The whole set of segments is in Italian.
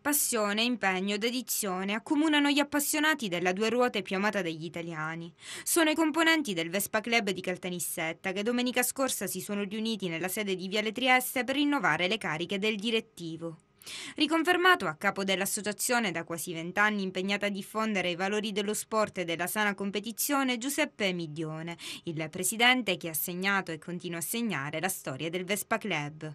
Passione, impegno, dedizione accomunano gli appassionati della due ruote più amata degli italiani. Sono i componenti del Vespa Club di Caltanissetta che domenica scorsa si sono riuniti nella sede di Viale Trieste per rinnovare le cariche del direttivo. Riconfermato a capo dell'associazione da quasi vent'anni impegnata a diffondere i valori dello sport e della sana competizione, Giuseppe Miglione, il presidente che ha segnato e continua a segnare la storia del Vespa Club.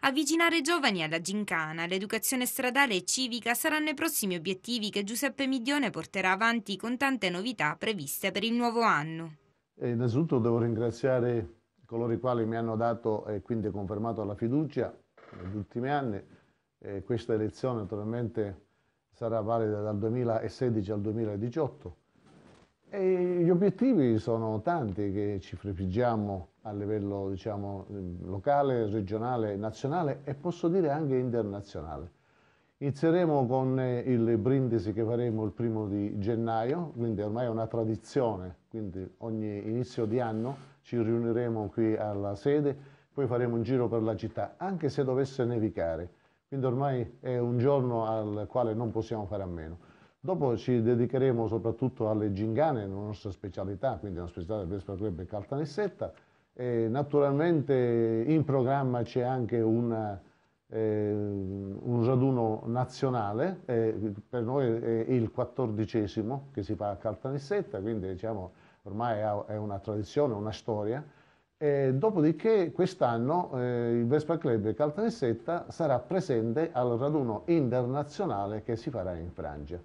Avvicinare i giovani alla gincana, l'educazione stradale e civica saranno i prossimi obiettivi che Giuseppe Miglione porterà avanti con tante novità previste per il nuovo anno. E innanzitutto devo ringraziare coloro i quali mi hanno dato e quindi confermato la fiducia negli ultimi anni. E questa elezione naturalmente sarà valida dal 2016 al 2018 e gli obiettivi sono tanti che ci prefiggiamo a livello diciamo, locale, regionale, nazionale e posso dire anche internazionale. Inizieremo con eh, il brindisi che faremo il primo di gennaio, quindi ormai è una tradizione, quindi ogni inizio di anno ci riuniremo qui alla sede, poi faremo un giro per la città, anche se dovesse nevicare, quindi ormai è un giorno al quale non possiamo fare a meno. Dopo ci dedicheremo soprattutto alle gingane, una nostra specialità, quindi la specialità del Vespa Club e Caltanissetta. E naturalmente in programma c'è anche una, eh, un raduno nazionale, eh, per noi è il quattordicesimo che si fa a Caltanissetta, quindi diciamo ormai è una tradizione, una storia. E dopodiché quest'anno eh, il Vespa Club e Caltanissetta sarà presente al raduno internazionale che si farà in Francia.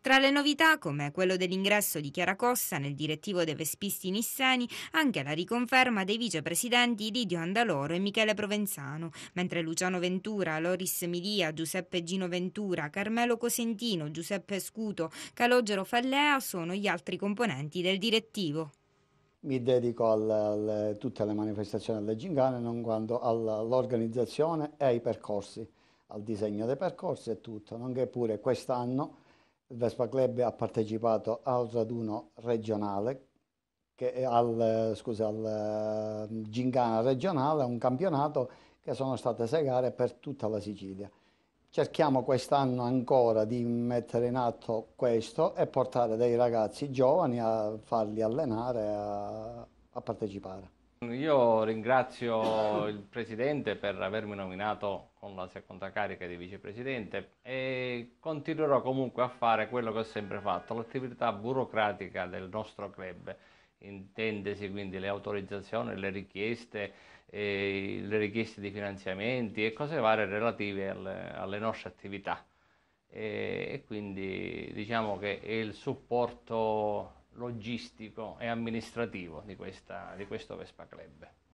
Tra le novità, come quello dell'ingresso di Chiara Cossa nel direttivo dei Vespisti Nisseni, anche la riconferma dei vicepresidenti Lidio Andaloro e Michele Provenzano, mentre Luciano Ventura, Loris Milia, Giuseppe Gino Ventura, Carmelo Cosentino, Giuseppe Scuto, Calogero Fallea sono gli altri componenti del direttivo mi dedico a tutte le manifestazioni alle Gingane, non quanto all'organizzazione e ai percorsi, al disegno dei percorsi e tutto, nonché pure quest'anno il Vespa Club ha partecipato al raduno regionale, al, scusa, al eh, Gingana regionale, un campionato che sono state sei gare per tutta la Sicilia. Cerchiamo quest'anno ancora di mettere in atto questo e portare dei ragazzi giovani a farli allenare, a, a partecipare. Io ringrazio il Presidente per avermi nominato con la seconda carica di Vicepresidente e continuerò comunque a fare quello che ho sempre fatto, l'attività burocratica del nostro club, intendesi quindi le autorizzazioni, le richieste, eh, le richieste di finanziamenti e cose varie relative alle, alle nostre attività e, e quindi diciamo che il supporto logistico e amministrativo di, questa, di questo Vespa Club.